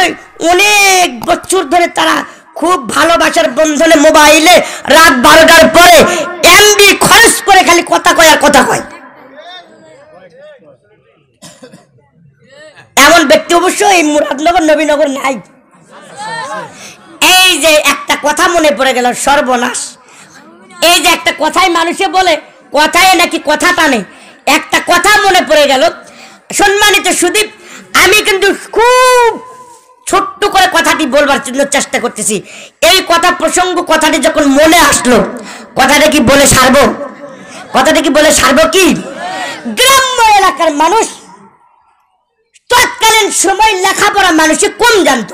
করে অনেক বছর ধরে তারা খুব ভালোবাসার বন্ধনে মোবাইলে রাত বারোটার পরে এমবি খরচ করে খালি কথা কয় আর কথা কয় এমন ব্যক্তি অবশ্য এই মুরাদনগর নবীনগর নাই এই যে একটা কথা মনে পড়ে গেল সর্বনাশ এই যে একটা কথাই মানুষে বলে কথায় নাকি কথা টানে একটা কথা মনে পড়ে গেল সম্মানিত সুদীপ আমি কিন্তু খুব একটা কথাটি বলবার জন্য চেষ্টা করতেছি এই কথা প্রসঙ্গ কথাটি যখন মনে আসলো কথাটা কি বলে সারব কথাটা কি বলে সারব কি গ্রাম্য এলাকার মানুষ তৎকালীন সময় লেখাপড়া মানুষে কম জানত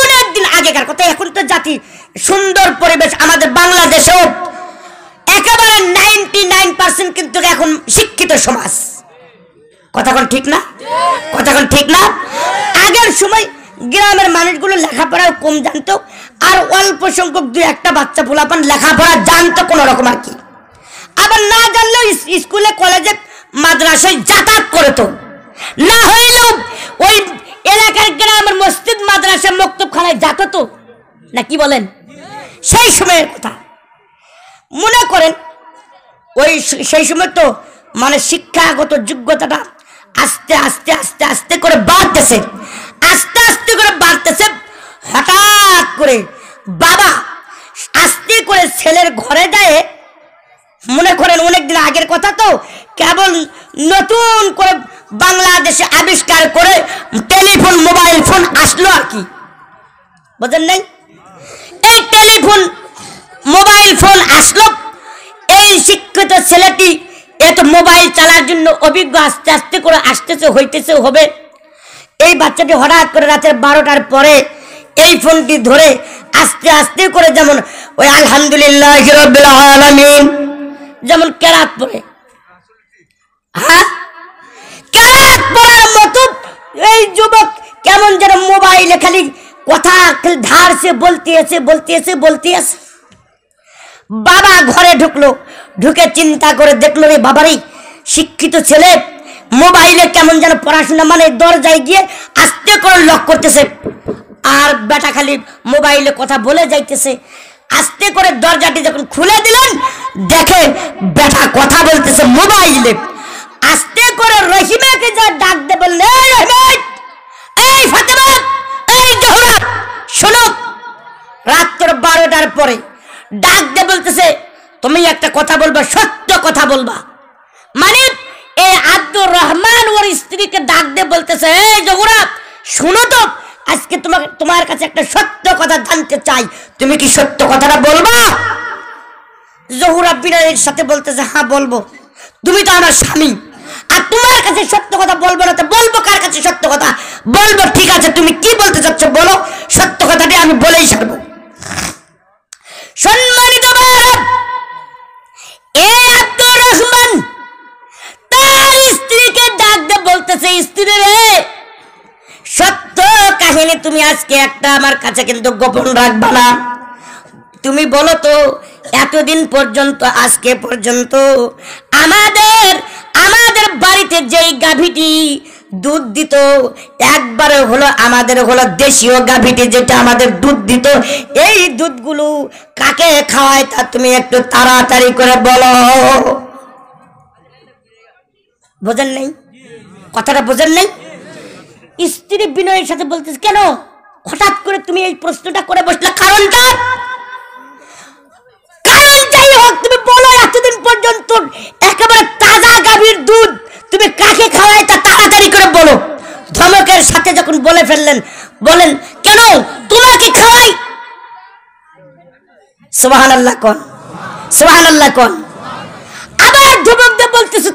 অনেক দিন আগেকার কথা এখন তো জাতি সুন্দর পরিবেশ আমাদের বাংলাদেশেও একেবারে নাইনটি নাইন পার্সেন্ট কিন্তু এখন শিক্ষিত সমাজ কথাখন ঠিক না কথাখন ঠিক না আগের সময় গ্রামের মানুষগুলো লেখাপড়াও কম জানতো আর অল্প সংখ্যক দু একটা বাচ্চা পোলাপান লেখাপড়া জানতো কোনো রকম আর কি আবার না জানলেও স্কুলে কলেজে মাদ্রাসায় যাতায়াত করতো না হইলেও ওই এলাকার গ্রামের মসজিদ মাদ্রাসা মক্তবখানায় যাত তো না কি বলেন সেই সময়ের কথা মনে করেন ওই সেই সময় তো মানে শিক্ষাগত যোগ্যতাটা আস্তে আস্তে আস্তে আস্তে করে বাড়তেছে আস্তে আস্তে করে বাড়তেছে হঠাৎ করে বাবা আস্তে করে ছেলের ঘরে যায় মনে করেন অনেকদিন আগের কথা তো কেবল নতুন করে বাংলাদেশে আবিষ্কার করে টেলিফোন মোবাইল ফোন আসলো আর কি বুঝেন নাই এই টেলিফোন মোবাইল ফোন আসলো এই শিক্ষিত ছেলেটি এত মোবাইল চালার জন্য অভিজ্ঞ আস্তে আস্তে করে আসতেছে হইতেছে হবে এই বাচ্চাটি হঠাৎ করে রাতের বারোটার পরে এই ফোনটি ধরে আস্তে আস্তে করে যেমন ওই আলহামদুলিল্লাহ আলামিন যেমন কেরাত পরে হ্যাঁ কেরাত পড়ার মতো এই যুবক কেমন যেন মোবাইলে খালি কথা ধার সে বলতে এসে বলতে এসে বলতে এসে বাবা ঘরে ঢুকলো ঢুকে চিন্তা করে দেখলো রে বাবারই শিক্ষিত ছেলে মোবাইলে কেমন যেন পড়াশোনা মানে দরজায় গিয়ে আস্তে করে লক করতেছে আর বেটা খালি মোবাইলে কথা বলে যাইতেছে আস্তে করে দরজাটি যখন খুলে দিলেন দেখে বেটা কথা বলতেছে মোবাইলে আস্তে করে রহিমাকে যা ডাক দে বললে এই ফাতেমা এই জোহরা শোনো রাত্র বারোটার পরে ডাক দে বলতেছে তুমি একটা কথা বলবা সত্য কথা বলবা মানে রহমান ওর স্ত্রীকে ডাক দিয়ে বলতেছে এই জগুরা শুনো তো আজকে তোমাকে তোমার কাছে একটা সত্য কথা জানতে চাই তুমি কি সত্য কথাটা বলবা জহুরা বিনয়ের সাথে বলতেছে হ্যাঁ বলবো তুমি তো আমার স্বামী আর তোমার কাছে সত্য কথা বলবো না তো বলবো কার কাছে সত্য কথা বলবো ঠিক আছে তুমি কি বলতে চাচ্ছ তুমি আজকে একটা আমার কাছে কিন্তু গোপন রাখবা না তুমি বলো তো এতদিন পর্যন্ত আজকে পর্যন্ত আমাদের আমাদের বাড়িতে যেই গাভীটি দুধ দিত একবারে হলো আমাদের হলো দেশীয় গাভীটি যেটা আমাদের দুধ দিত এই দুধগুলো কাকে খাওয়ায় তা তুমি একটু তাড়াতাড়ি করে বলো বোঝেন নেই কথাটা বোঝেন নেই স্ত্রী বিনয়ের সাথে বলতে কেন হঠাৎ করে তুমি এই প্রশ্নটা করে বসলে কারণটা কাকে তা তাড়াতাড়ি করে বলো সাথে যখন বলে ফেললেন বলেন কেন তোমাকে খাওয়াই আল্লাহ কন কন আবার বলতেছে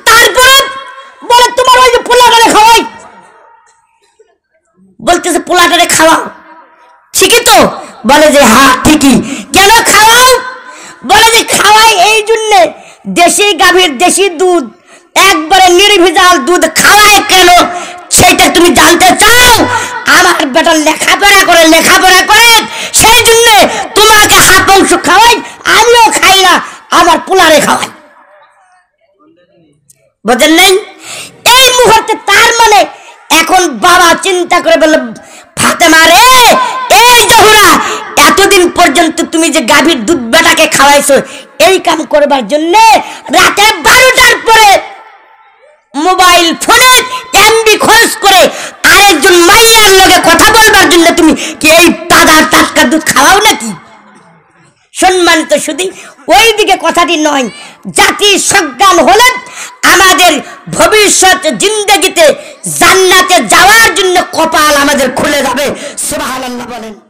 খাওয়াও ঠিকই তো বলে যে হা হ্যাঁ, ঠিকই কেন খাওয়াও বলে যে খাওয়াই এই জন্যে দেশি গাভীর দেশি দুধ একবারে নির্ভেজাল দুধ খাওয়ায় কেন সেটা তুমি জানতে চাও আমার বেটা লেখাপড়া করে লেখাপড়া করে সেই জন্য তোমাকে হাফ অংশ খাওয়াই আমিও খাই না আমার পোলারে খাওয়াই বুঝলেন এই মুহূর্তে তার মানে এখন বাবা চিন্তা করে বললে যে গাভীর দুধ বেটাকে খাওয়াইছো এই কাম করবার জন্য রাতে বারোটার পরে মোবাইল ফোনে এমবি খরচ করে আরেকজন মাইয়ার লগে কথা বলবার জন্য তুমি কি এই তাজা টাটকা দুধ খাওয়াও নাকি সম্মানিত শুধু ওই দিকে কথাটি নয় জাতি সজ্ঞান হলে আমাদের ভবিষ্যৎ জিন্দগিতে জান্নাতে যাওয়ার জন্য কপাল আমাদের খুলে যাবে সুবহানাল্লাহ বলেন